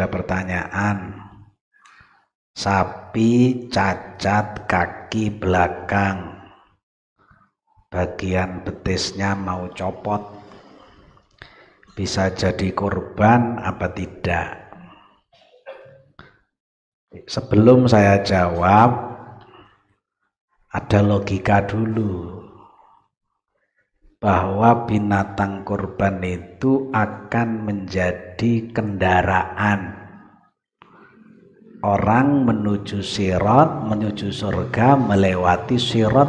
ada pertanyaan sapi cacat kaki belakang bagian betisnya mau copot bisa jadi korban apa tidak sebelum saya jawab ada logika dulu bahwa binatang kurban itu akan menjadi kendaraan orang menuju sirat, menuju surga, melewati sirat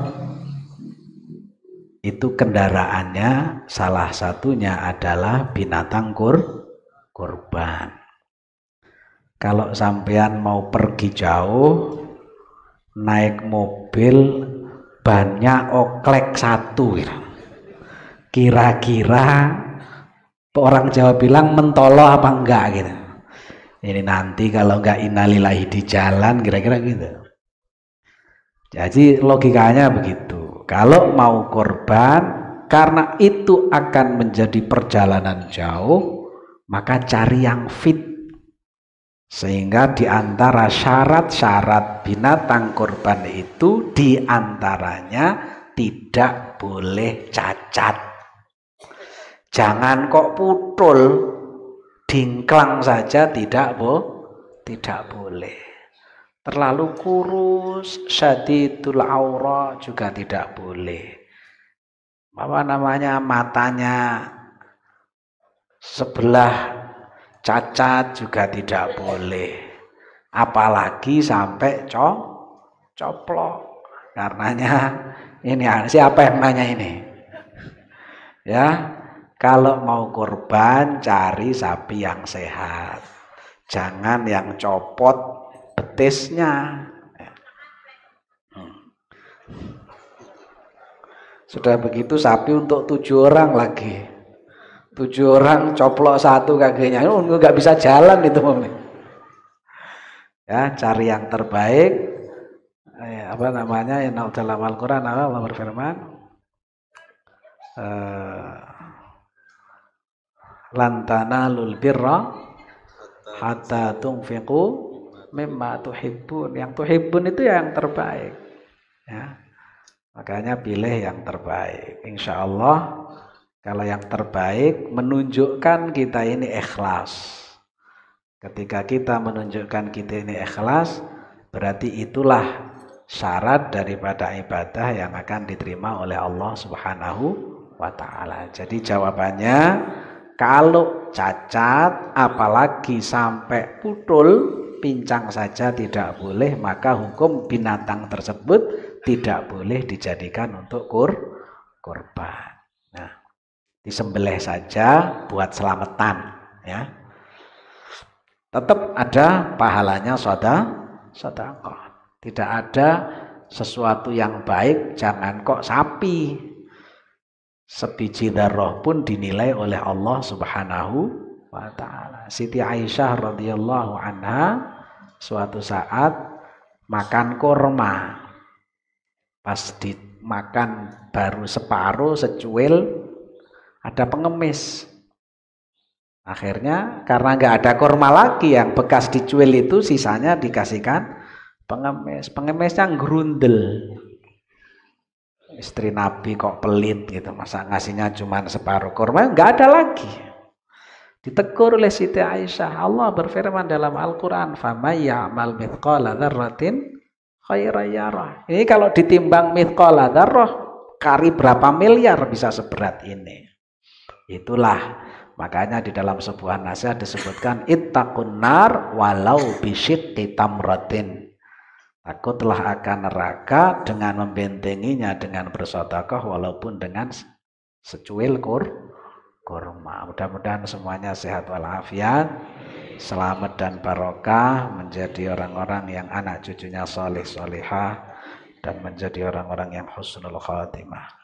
itu kendaraannya salah satunya adalah binatang kur kurban. Kalau sampean mau pergi jauh naik mobil banyak oklek satu gitu kira-kira orang Jawa bilang mentolo apa enggak gitu ini nanti kalau enggak innalillahi di jalan kira-kira gitu jadi logikanya begitu kalau mau korban karena itu akan menjadi perjalanan jauh maka cari yang fit sehingga di antara syarat-syarat binatang korban itu diantaranya tidak boleh cacat Jangan kok putul, dingklang saja tidak bo, tidak boleh. Terlalu kurus, syadidul aura juga tidak boleh. Apa namanya matanya sebelah cacat juga tidak boleh. Apalagi sampai co coplok. Karenanya ini siapa yang nanya ini? Ya, kalau mau korban cari sapi yang sehat. Jangan yang copot betisnya. Hmm. Sudah begitu sapi untuk tujuh orang lagi. Tujuh orang coplok satu kakinya. Ini nggak bisa jalan itu. Ya, cari yang terbaik. Eh, apa namanya? Yang dalam Al-Quran Allah berfirman. Eh, lantana lul birra hatta tungfiku mimma tuhibbun. Yang tuhibbun itu yang terbaik. Ya. Makanya pilih yang terbaik. Insya Allah kalau yang terbaik menunjukkan kita ini ikhlas. Ketika kita menunjukkan kita ini ikhlas, berarti itulah syarat daripada ibadah yang akan diterima oleh Allah Subhanahu wa taala. Jadi jawabannya kalau cacat, apalagi sampai putul, pincang saja tidak boleh, maka hukum binatang tersebut tidak boleh dijadikan untuk kur korban. Nah, disembelih saja buat selamatan, ya. Tetap ada pahalanya soda, soda Tidak ada sesuatu yang baik, jangan kok sapi, Sebiji darah pun dinilai oleh Allah Subhanahu wa taala. Siti Aisyah radhiyallahu anha suatu saat makan kurma. Pas dimakan baru separuh secuil ada pengemis. Akhirnya karena nggak ada kurma lagi yang bekas dicuil itu sisanya dikasihkan pengemis. Pengemisnya grundel istri Nabi kok pelit gitu masa ngasihnya cuma separuh kurma nggak ada lagi ditegur oleh Siti Aisyah Allah berfirman dalam Al-Quran Famaya ya'mal mithqala dzarratin khairayara ini kalau ditimbang mithqala dzarrah kari berapa miliar bisa seberat ini itulah makanya di dalam sebuah nasihat disebutkan ittaqun nar walau bisyikki tamratin Aku telah akan neraka dengan membentenginya dengan bersotakoh walaupun dengan secuil kur kurma. Mudah-mudahan semuanya sehat walafiat, selamat dan barokah, menjadi orang-orang yang anak cucunya soleh solehah dan menjadi orang-orang yang husnul khatimah.